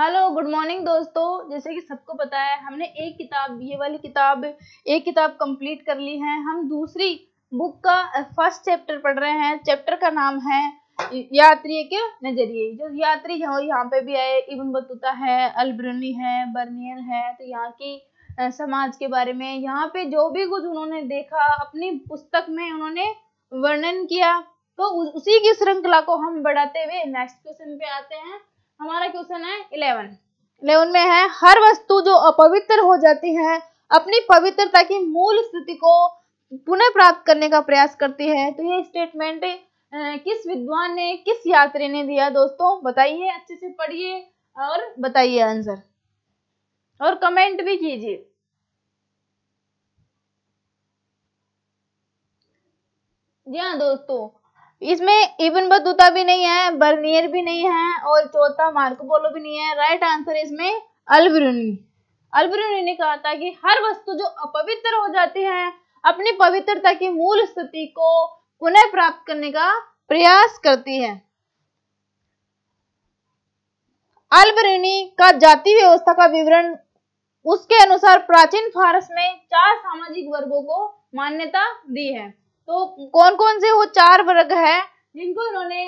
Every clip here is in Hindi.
हेलो गुड मॉर्निंग दोस्तों जैसे कि सबको पता है हमने एक किताब ये वाली किताब एक किताब कंप्लीट कर ली है हम दूसरी बुक का फर्स्ट चैप्टर पढ़ रहे हैं चैप्टर का नाम है यात्री के नजरिए जो यात्री यहाँ यहाँ पे भी आए इबन बतूता है अलब्रनी है बर्नियर है तो यहाँ की समाज के बारे में यहाँ पे जो भी कुछ उन्होंने देखा अपनी पुस्तक में उन्होंने वर्णन किया तो उसी की श्रृंखला को हम बढ़ाते हुए नेक्स्ट क्वेश्चन पे आते हैं हमारा क्वेश्चन है इलेवन इलेवन में है हर वस्तु जो अपवित्र हो जाती है अपनी पवित्रता की मूल स्थिति को पुनः प्राप्त करने का प्रयास करती है तो यह स्टेटमेंट किस विद्वान ने किस यात्री ने दिया दोस्तों बताइए अच्छे से पढ़िए और बताइए आंसर और कमेंट भी कीजिए जी हाँ दोस्तों इसमें इवन बतूता भी नहीं है बर्नियर भी नहीं है और चौथा मार्कोपोलो भी नहीं है राइट आंसर इसमें अलबरूनी अलबरूनी ने कहा था कि हर वस्तु जो अपवित्र हो जाती है अपनी पवित्रता की मूल स्थिति को पुनः प्राप्त करने का प्रयास करती है अलबरूनी का जाति व्यवस्था का विवरण उसके अनुसार प्राचीन फारस में चार सामाजिक वर्गों को मान्यता दी है तो कौन कौन से वो चार वर्ग है जिनको उन्होंने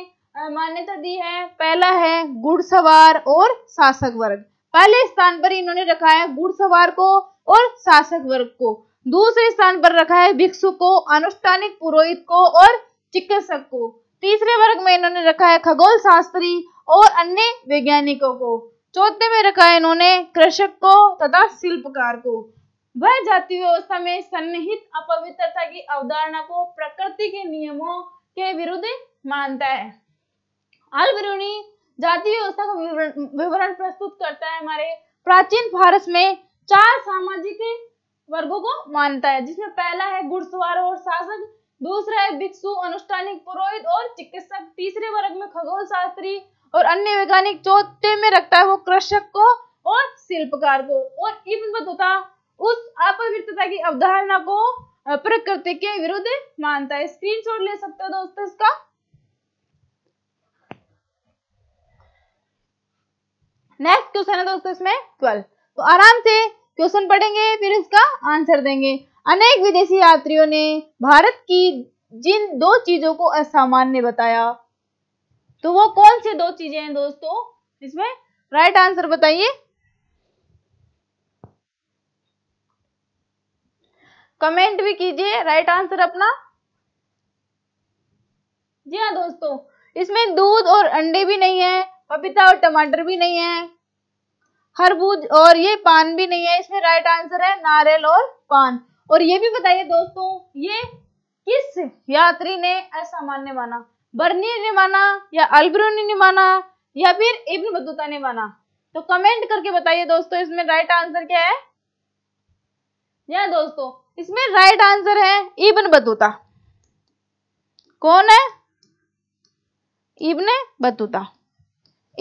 मान्यता दी है पहला है घुड़सवार और शासक वर्ग पहले स्थान पर इन्होंने रखा है घुड़सवार को और शासक वर्ग को दूसरे स्थान पर रखा है भिक्षु को अनुष्ठानिक पुरोहित को और चिकित्सक को तीसरे वर्ग में इन्होंने रखा है खगोल शास्त्री और अन्य वैज्ञानिकों को चौथे में रखा है इन्होंने कृषक को तथा शिल्पकार को वह जाति व्यवस्था में सन्निहित अपवित्रता की अवधारणा को प्रकृति के नियमों के विरुद्ध मानता है अलबिरूनी जाति व्यवस्था का विवरण प्रस्तुत करता है हमारे प्राचीन भारत में चार सामाजिक वर्गों को मानता है जिसमें पहला है घुड़सवार और शासक दूसरा है भिक्षु अनुष्ठानिक पुरोहित और चिकित्सक तीसरे वर्ग में खगोल शास्त्री और अन्य वैज्ञानिक चौथे में रखता है वो कृषक को और शिल्पकार को और इब्न बतूता उस अपवित्रता की अवधारणा को प्रकृति के विरुद्ध मानता है स्क्रीनशॉट ले सकते हो दोस्तों इसका नेक्स्ट क्वेश्चन है दोस्तों इसमें ट्वेल्व तो आराम से क्वेश्चन पढ़ेंगे फिर इसका आंसर देंगे अनेक विदेशी यात्रियों ने भारत की जिन दो चीजों को असामान्य बताया तो वो कौन सी दो चीजें हैं दोस्तों इसमें राइट आंसर बताइए कमेंट भी कीजिए राइट आंसर अपना जी हाँ दोस्तों इसमें दूध और अंडे भी नहीं है पपीता और टमाटर भी नहीं है हरबूज और ये पान भी नहीं है इसमें राइट आंसर है नारियल और पान और ये भी बताइए दोस्तों ये किस यात्री ने असामान्य माना बर्नी ने माना या अलब्रोनी ने माना या फिर इब्न बतूता ने माना तो कमेंट करके बताइए दोस्तों इसमें राइट आंसर क्या है या हाँ दोस्तों इसमें राइट आंसर है इबन बतूता कौन है इबन बतूता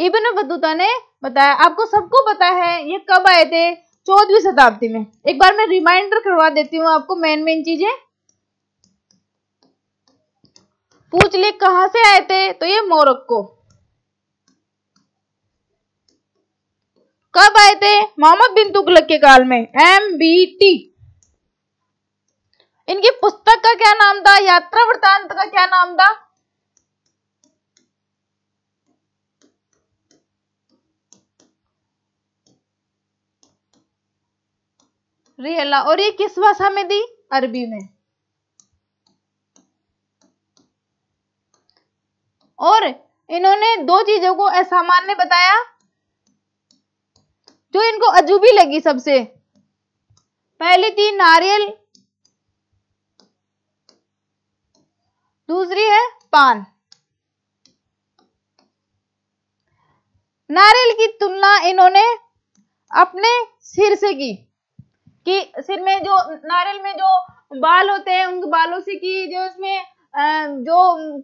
इबन बतूता ने बताया आपको सबको पता है ये कब आए थे चौदहवीं शताब्दी में एक बार मैं रिमाइंडर करवा देती हूँ आपको मेन मेन चीजें पूछ ले कहा से आए थे तो ये मोरक्को कब आए थे मोहम्मद बिन तुगलक के काल में एम बी टी इनकी पुस्तक का क्या नाम था यात्रा वृतांत का क्या नाम था रियला और ये किस भाषा में दी अरबी में और इन्होंने दो चीजों को असामान्य बताया जो इनको अजूबी लगी सबसे पहली थी नारियल दूसरी है पान नारियल की तुलना इन्होंने अपने सिर से की कि सिर में जो नारियल में जो बाल होते हैं उन बालों से की जो इसमें जो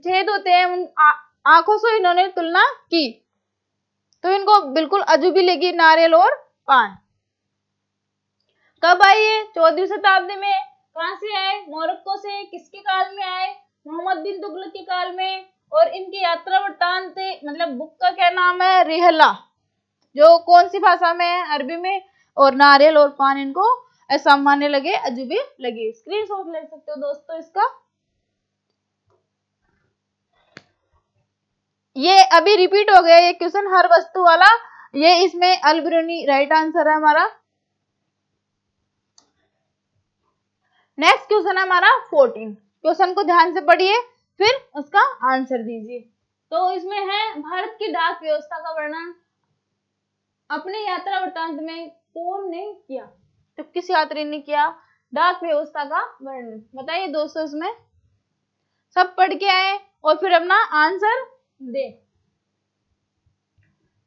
छेद होते हैं उन आंखों से इन्होंने तुलना की तो इनको बिल्कुल अजूबी लगी नारियल और पान कब आई है चौदहवीं शताब्दी में कहां से आए मोरक्को से किसके काल में आए मोहम्मद बिन तुगलक के काल में और इनके यात्रा वृत्तांत मतलब बुक का क्या नाम है रिहला जो कौन सी भाषा में है अरबी में और नारियल और पान इनको ऐसा मानने लगे अजूबे लगे स्क्रीन शॉट ले सकते हो दोस्तों इसका ये अभी रिपीट हो गया ये क्वेश्चन हर वस्तु वाला ये इसमें अलबरूनी राइट आंसर है हमारा नेक्स्ट क्वेश्चन है हमारा फोर्टीन क्वेश्चन को ध्यान से पढ़िए फिर उसका आंसर दीजिए तो इसमें है भारत की डाक व्यवस्था का वर्णन अपने यात्रा वृतांत में कौन ने किया तो किस यात्री ने किया डाक व्यवस्था का वर्णन बताइए दोस्तों इसमें सब पढ़ के आए और फिर अपना आंसर दे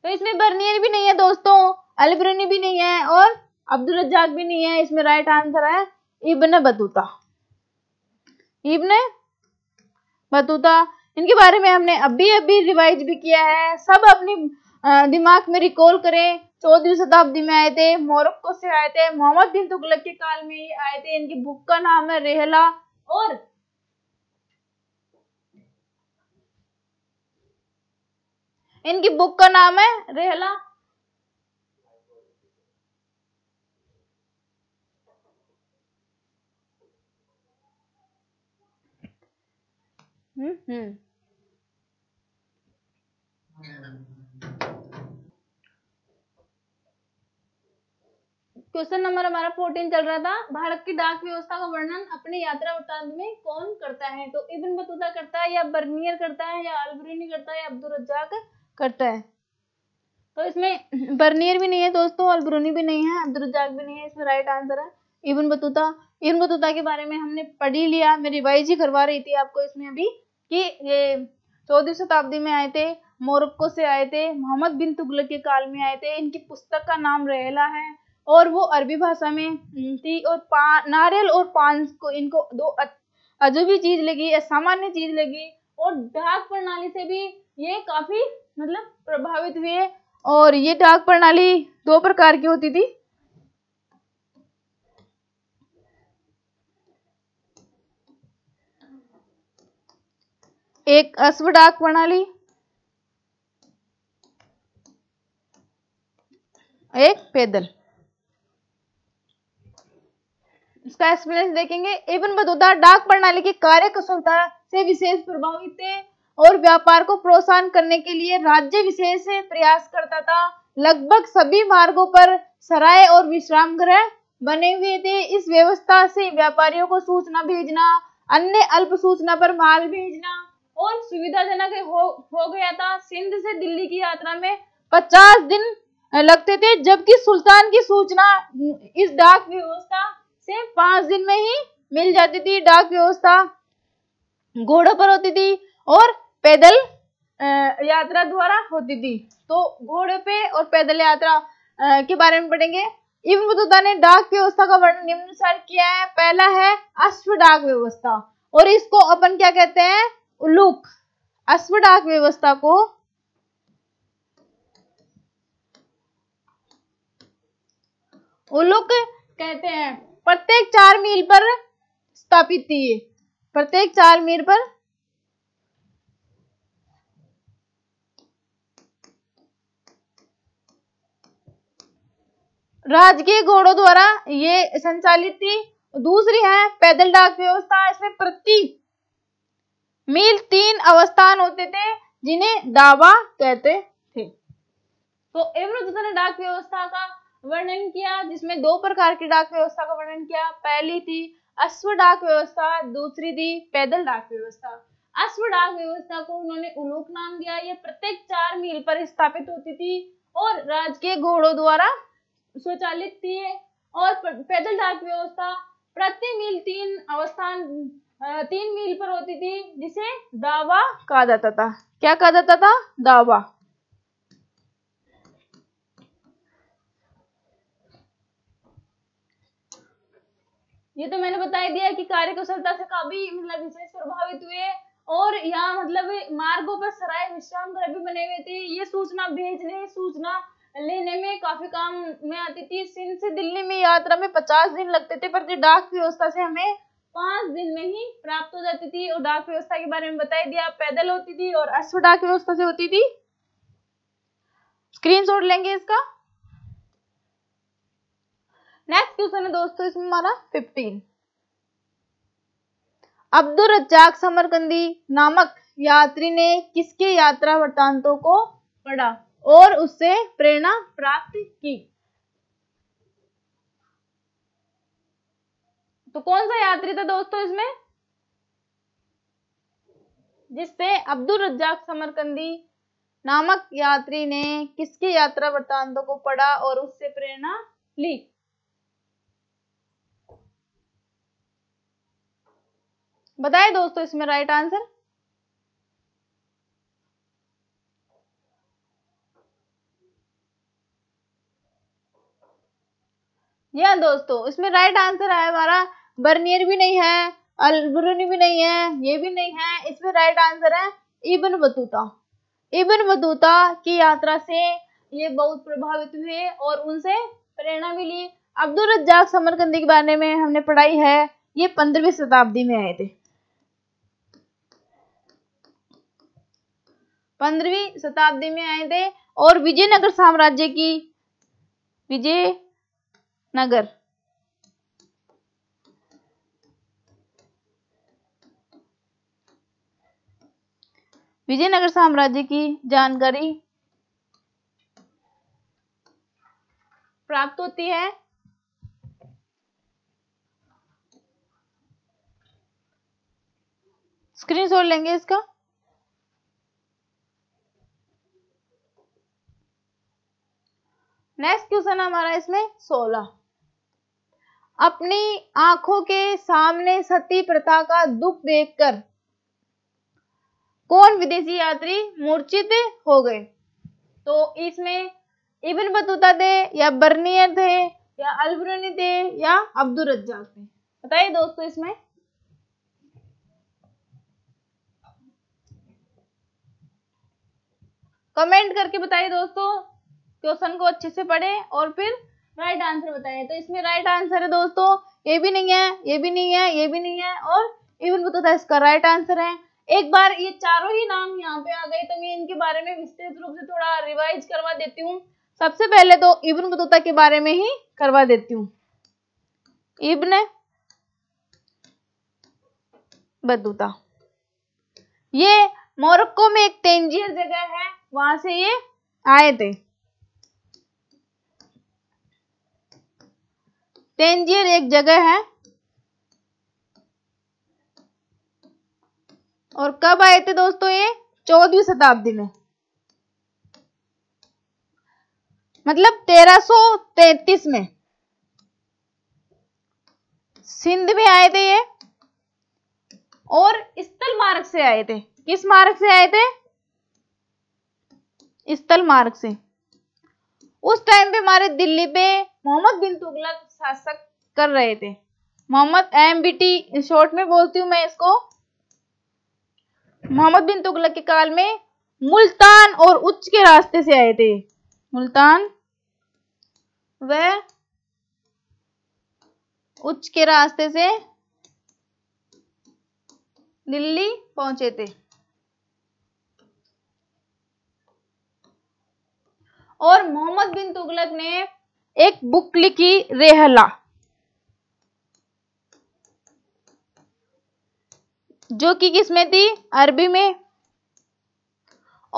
तो इसमें बर्नियर भी नहीं है दोस्तों अलब्रनी भी नहीं है और अब्दुल रज्जाक भी नहीं है इसमें राइट आंसर है इबन बतूता इब्ने बतूता इनके बारे में हमने अभी अभी रिवाइज भी किया है सब अपनी दिमाग में रिकॉल करें चौदहवीं शताब्दी में आए थे मोरक्को से आए थे मोहम्मद बिन तुगलक के काल में ही आए थे इनकी बुक का नाम है रेहला और इनकी बुक का नाम है रेहला क्वेश्चन हम्म? हम्म। नंबर हमारा 14 चल रहा था भारत की डाक व्यवस्था का वर्णन अपने यात्रा वृत्तांत में कौन करता है तो इबन बतूता करता है या बर्नियर करता है या अलबरीनी करता है या अब्दुल रज्जाक करता है तो इसमें बर्नियर भी नहीं है दोस्तों अल्बरूनी भी नहीं है अब्दुल रज्जाक भी नहीं है इसमें राइट आंसर है इबन बतूता इबन बतूता के बारे में हमने पढ़ ही लिया मैं रिवाइज ही करवा रही थी आपको इसमें अभी कि ये चौदह शताब्दी में आए थे मोरक्को से आए थे मोहम्मद बिन तुगलक के काल में आए थे इनकी पुस्तक का नाम रहेला है और वो अरबी भाषा में थी और पा नारियल और पान को इनको दो अजूबी चीज लगी असामान्य चीज लगी और डाक प्रणाली से भी ये काफी मतलब प्रभावित हुए और ये डाक प्रणाली दो प्रकार की होती थी एक अश्व डाक प्रणाली एक पैदल इसका एक्सप्लेनेशन देखेंगे एवं बदौदा डाक प्रणाली की कार्य कुशलता से विशेष प्रभावित है और व्यापार को प्रोत्साहन करने के लिए राज्य विशेष प्रयास करता था लगभग सभी मार्गों पर सराय और विश्राम गृह बने हुए थे इस व्यवस्था से व्यापारियों को सूचना भेजना अन्य अल्प सूचना पर माल भेजना और सुविधाजनक हो, हो गया था सिंध से दिल्ली की यात्रा में पचास दिन लगते थे जबकि सुल्तान की सूचना इस डाक व्यवस्था से पांच दिन में ही मिल जाती थी डाक व्यवस्था घोड़ों पर होती थी और पैदल यात्रा द्वारा होती थी तो घोड़े पे और पैदल यात्रा के बारे में पढ़ेंगे इब्न बतूता ने डाक व्यवस्था का वर्णन निम्नानुसार किया है पहला है अश्व डाक व्यवस्था और इसको अपन क्या कहते हैं उल्लूक अश्व व्यवस्था को उल्लूक कहते हैं प्रत्येक चार मील पर स्थापित थी प्रत्येक चार मील पर राजकीय घोड़ों द्वारा ये संचालित थी दूसरी है पैदल डाक व्यवस्था इसमें प्रति मील तीन अवस्थान होते थे जिन्हें दावा कहते थे तो एवरोजुता ने डाक व्यवस्था का वर्णन किया जिसमें दो प्रकार की डाक व्यवस्था का वर्णन किया पहली थी अश्व डाक व्यवस्था दूसरी थी पैदल डाक व्यवस्था अश्व डाक व्यवस्था को उन्होंने उलोक नाम दिया यह प्रत्येक चार मील पर स्थापित होती थी और राजकीय घोड़ों द्वारा स्वचालित थी और पैदल डाक व्यवस्था प्रति मील तीन अवस्थान तीन मील पर होती थी जिसे दावा कहा जाता था क्या कहा जाता था दावा ये तो मैंने बता दिया कि कार्य कुशलता से काफी मतलब विशेष प्रभावित हुए और यहाँ मतलब मार्गों पर सराय विश्राम घर भी बने हुए थे ये सूचना भेजने सूचना लेने में काफी काम में आती थी सिंध से दिल्ली में यात्रा में पचास दिन लगते थे पर डाक व्यवस्था से हमें पांच दिन में ही प्राप्त हो जाती थी और डाक व्यवस्था के बारे में बताई दिया पैदल होती थी और अश्व डाक व्यवस्था से होती थी स्क्रीन लेंगे इसका नेक्स्ट क्वेश्चन है दोस्तों इसमें हमारा फिफ्टीन अब्दुल रज्जाक समरकंदी नामक यात्री ने किसके यात्रा वृत्तांतों को पढ़ा और उससे प्रेरणा प्राप्त की तो कौन सा यात्री था दोस्तों इसमें जिससे अब्दुल रज्जाक समरकंदी नामक यात्री ने किसकी यात्रा वृत्तांतों को पढ़ा और उससे प्रेरणा ली बताए दोस्तों इसमें राइट आंसर या दोस्तों इसमें राइट आंसर है हमारा बर्नियर भी नहीं है अलबरूनी भी नहीं है ये भी नहीं है इसमें राइट आंसर है इबन बतूता इबन बतूता की यात्रा से ये बहुत प्रभावित हुए और उनसे प्रेरणा मिली अब्दुल रज्जाक समरकंदी के बारे में हमने पढ़ाई है ये पंद्रहवीं शताब्दी में आए थे पंद्रहवीं शताब्दी में आए थे और विजयनगर साम्राज्य की विजयनगर विजयनगर साम्राज्य की जानकारी प्राप्त होती है स्क्रीनशॉट लेंगे इसका नेक्स्ट क्वेश्चन हमारा इसमें सोलह अपनी आंखों के सामने सती प्रथा का दुख देखकर विदेशी यात्री मूर्छित हो गए तो इसमें इबन बतूता थे या बर्नियर थे या अलबरनी थे या अब्दुल रज्जाक थे बताइए दोस्तों इसमें कमेंट करके बताइए दोस्तों क्वेश्चन को अच्छे से पढ़े और फिर राइट आंसर बताइए तो इसमें राइट आंसर है दोस्तों ये भी नहीं है ये भी नहीं है ये भी नहीं है और इवन बतूता इसका राइट आंसर है एक बार ये चारों ही नाम यहाँ पे आ गए तो मैं इनके बारे में विस्तृत रूप से थोड़ा रिवाइज करवा देती हूँ सबसे पहले तो इब्न बतूता के बारे में ही करवा देती हूँ इब्न बतूता ये मोरक्को में एक तेंजियर जगह है वहां से ये आए थे तेंजियर एक जगह है और कब आए थे दोस्तों ये चौदहवीं शताब्दी में मतलब 1333 में सिंध में आए थे ये और स्थल मार्ग से आए थे किस मार्ग से आए थे स्थल मार्ग से उस टाइम पे हमारे दिल्ली पे मोहम्मद बिन तुगलक शासक कर रहे थे Mohammad M B T short में बोलती हूँ मैं इसको मोहम्मद बिन तुगलक के काल में मुल्तान और उच्च के रास्ते से आए थे मुल्तान वह उच्च के रास्ते से दिल्ली पहुंचे थे और मोहम्मद बिन तुगलक ने एक बुक लिखी रेहला जो कि किसमें थी अरबी में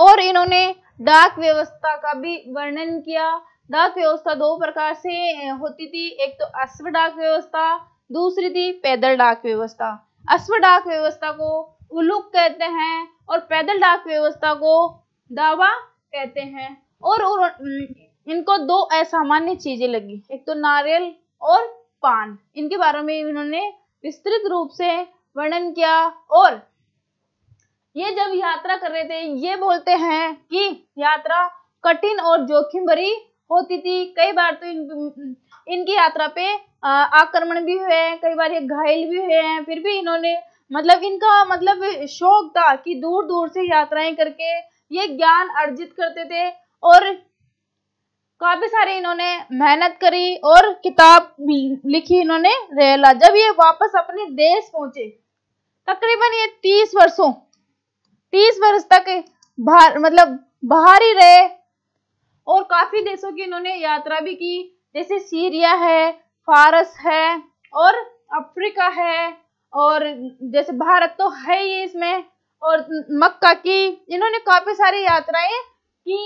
और इन्होंने डाक व्यवस्था का भी वर्णन किया डाक व्यवस्था दो प्रकार से होती थी एक तो अश्व डाक व्यवस्था दूसरी थी पैदल डाक व्यवस्था अश्व डाक व्यवस्था को उलुक कहते हैं और पैदल डाक व्यवस्था को दावा कहते हैं और इनको दो असामान्य चीजें लगी एक तो नारियल और पान इनके बारे में इन्होंने विस्तृत रूप से वर्णन किया और ये जब यात्रा कर रहे थे ये बोलते हैं कि यात्रा कठिन और जोखिम भरी होती थी कई बार तो इन, इनकी यात्रा पे आक्रमण भी हुए हैं कई बार ये घायल भी हुए हैं फिर भी इन्होंने मतलब इनका मतलब शौक था कि दूर दूर से यात्राएं करके ये ज्ञान अर्जित करते थे और काफी सारे इन्होंने मेहनत करी और किताब लिखी इन्होंने रेला जब ये वापस अपने देश पहुंचे तकरीबन ये तीस वर्षों तीस वर्ष तक बाहर मतलब बाहर ही रहे और काफी देशों की इन्होंने यात्रा भी की जैसे सीरिया है फारस है और अफ्रीका है और जैसे भारत तो है ही इसमें और मक्का की इन्होंने काफी सारी यात्राएं की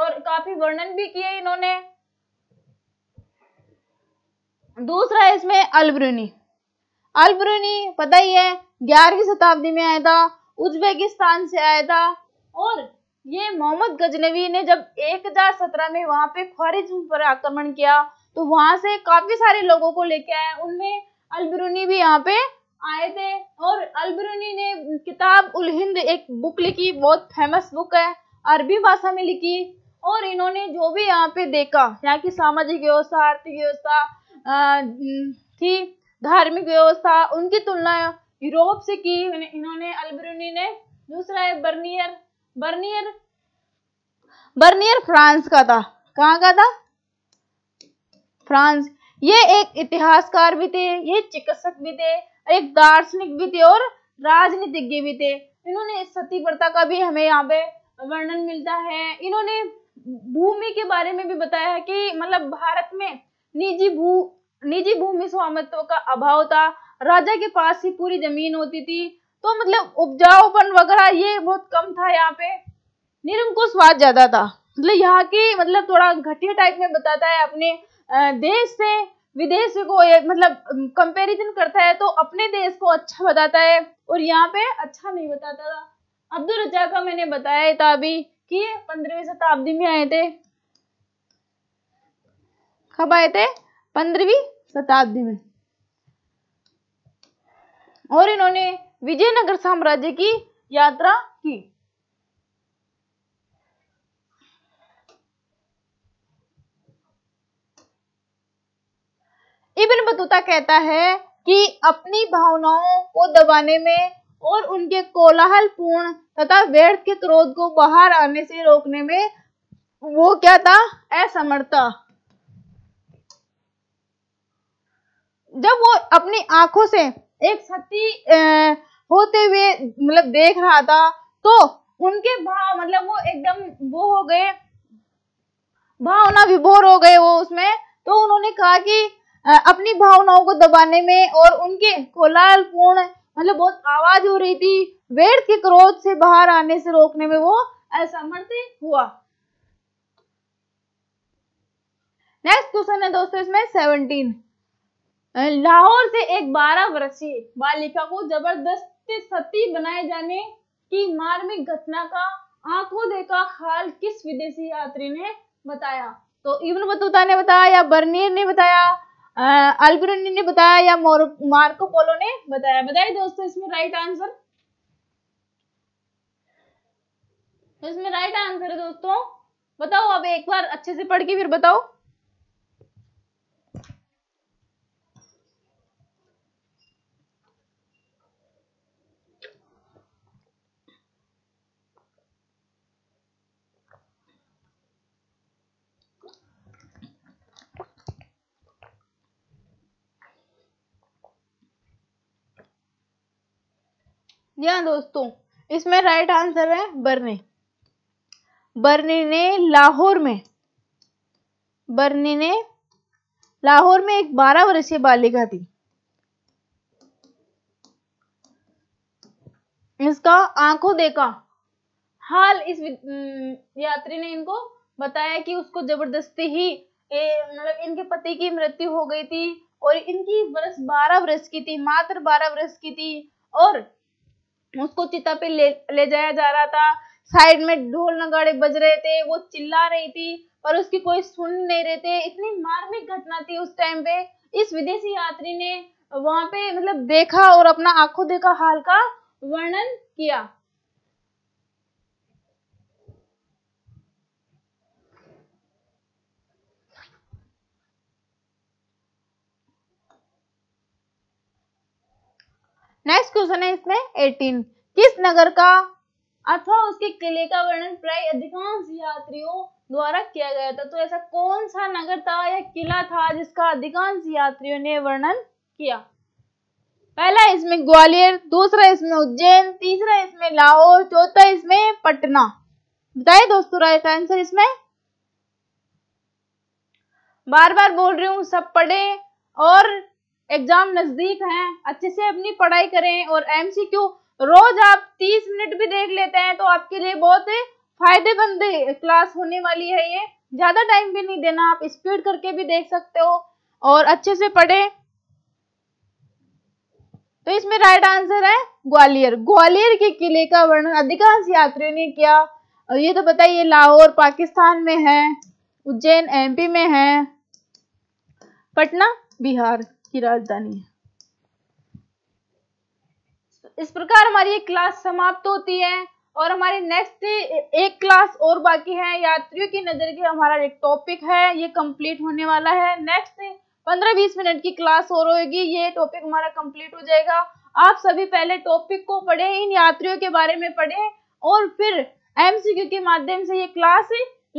और काफी वर्णन भी किए इन्होंने दूसरा है इसमें अलबरूनी अलबरूनी पता ही है ग्यारहवीं शताब्दी में आया था उज्बेकिस्तान से आया था और ये मोहम्मद गजनवी ने जब 1017 में वहां पे खारिज पर आक्रमण किया तो वहां से काफी सारे लोगों को लेके आया उनमें अलबरूनी भी यहाँ पे आए थे और अलबरूनी ने किताब उल हिंद एक बुक लिखी बहुत फेमस बुक है अरबी भाषा में लिखी और इन्होंने जो भी यहाँ पे देखा यहाँ की सामाजिक व्यवस्था आर्थिक व्यवस्था थी धार्मिक व्यवस्था उनकी तुलना यूरोप से की इन्होंने अल्बरूनी ने दूसरा है बर्नियर बर्नियर बर्नियर फ्रांस का था कहाँ का था फ्रांस ये एक इतिहासकार भी थे ये चिकित्सक भी थे एक दार्शनिक भी थे और राजनीतिज्ञ भी थे इन्होंने सती प्रथा का भी हमें यहाँ पे वर्णन मिलता है इन्होंने भूमि के बारे में भी बताया है कि मतलब भारत में निजी भू निजी भूमि स्वामित्व का अभाव था राजा के पास ही पूरी जमीन होती थी तो मतलब उपजाऊपन वगैरह ये बहुत कम था यहाँ पे निरंकुश स्वाद ज्यादा था मतलब यहाँ की मतलब थोड़ा घटिया टाइप में बताता है अपने देश से विदेश को मतलब कंपैरिजन करता है तो अपने देश को अच्छा बताता है और यहाँ पे अच्छा नहीं बताता था अब्दुल रजा का मैंने बताया था अभी कि पंद्रहवीं शताब्दी में आए थे कब आए थे पंद्रहवीं शताब्दी में और इन्होंने विजयनगर साम्राज्य की यात्रा की इबन बतूता कहता है कि अपनी भावनाओं को दबाने में और उनके कोलाहलपूर्ण तथा व्यर्थ के क्रोध को बाहर आने से रोकने में वो क्या था असमर्थता जब वो अपनी आंखों से एक सती होते हुए मतलब देख रहा था तो उनके भाव मतलब वो एकदम वो हो गए भावना विभोर हो गए वो उसमें तो उन्होंने कहा कि अपनी भावनाओं को दबाने में और उनके कोलाल पूर्ण मतलब बहुत आवाज हो रही थी वेद के क्रोध से बाहर आने से रोकने में वो असमर्थ हुआ नेक्स्ट क्वेश्चन है दोस्तों इसमें सेवनटीन लाहौर से एक 12 वर्षीय बालिका को जबरदस्ती सती बनाए जाने की मार्मिक घटना का आंखों देखा हाल किस विदेशी यात्री ने बताया तो इवन बतूता ने बताया या बर्नियर ने बताया अल्बरनी ने बताया या मार्को पोलो ने बताया बताइए दोस्तों इसमें राइट आंसर इसमें राइट आंसर है दोस्तों बताओ अब एक बार अच्छे से पढ़ के फिर बताओ या दोस्तों इसमें राइट आंसर है बर्ने बर्ने ने लाहौर में बर्ने ने लाहौर में एक 12 वर्षीय बालिका थी इसका आंखों देखा हाल इस यात्री ने इनको बताया कि उसको जबरदस्ती ही मतलब इनके पति की मृत्यु हो गई थी और इनकी वर्ष बारह वर्ष की थी मात्र बारह वर्ष की थी और उसको चिता पे ले ले जाया जा रहा था साइड में ढोल नगाड़े बज रहे थे वो चिल्ला रही थी पर उसकी कोई सुन नहीं रहे थे इतनी मार्मिक घटना थी उस टाइम पे इस विदेशी यात्री ने वहां पे मतलब देखा और अपना आंखों देखा हाल का वर्णन किया नेक्स्ट क्वेश्चन है इसमें एटीन किस नगर का अथवा उसके किले का वर्णन प्राय अधिकांश यात्रियों द्वारा किया गया था तो ऐसा कौन सा नगर था या किला था जिसका अधिकांश यात्रियों ने वर्णन किया पहला इसमें ग्वालियर दूसरा इसमें उज्जैन तीसरा इसमें लाहौर चौथा इसमें पटना बताइए दोस्तों राइट आंसर इसमें बार बार बोल रही हूँ सब पढ़े और एग्जाम नजदीक हैं अच्छे से अपनी पढ़ाई करें और एमसीक्यू रोज आप 30 मिनट भी देख लेते हैं तो आपके लिए बहुत फायदेमंद क्लास होने वाली है ये ज्यादा टाइम भी नहीं देना आप स्पीड करके भी देख सकते हो और अच्छे से पढ़े तो इसमें राइट आंसर है ग्वालियर ग्वालियर के किले का वर्णन अधिकांश यात्रियों ने किया और ये तो बताइए लाहौर पाकिस्तान में है उज्जैन एमपी में है पटना बिहार की राजधानी है इस प्रकार हमारी एक क्लास समाप्त होती है और हमारी नेक्स्ट एक क्लास और बाकी है यात्रियों की नजर के हमारा एक टॉपिक है ये कंप्लीट होने वाला है नेक्स्ट पंद्रह बीस मिनट की क्लास और होगी ये टॉपिक हमारा कंप्लीट हो जाएगा आप सभी पहले टॉपिक को पढ़ें इन यात्रियों के बारे में पढ़ें और फिर एमसीक्यू के माध्यम से ये क्लास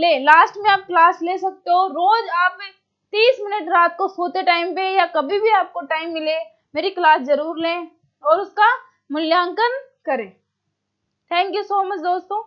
ले लास्ट में आप क्लास ले सकते हो रोज आप में तीस मिनट रात को सोते टाइम पे या कभी भी आपको टाइम मिले मेरी क्लास जरूर लें और उसका मूल्यांकन करें थैंक यू सो मच दोस्तों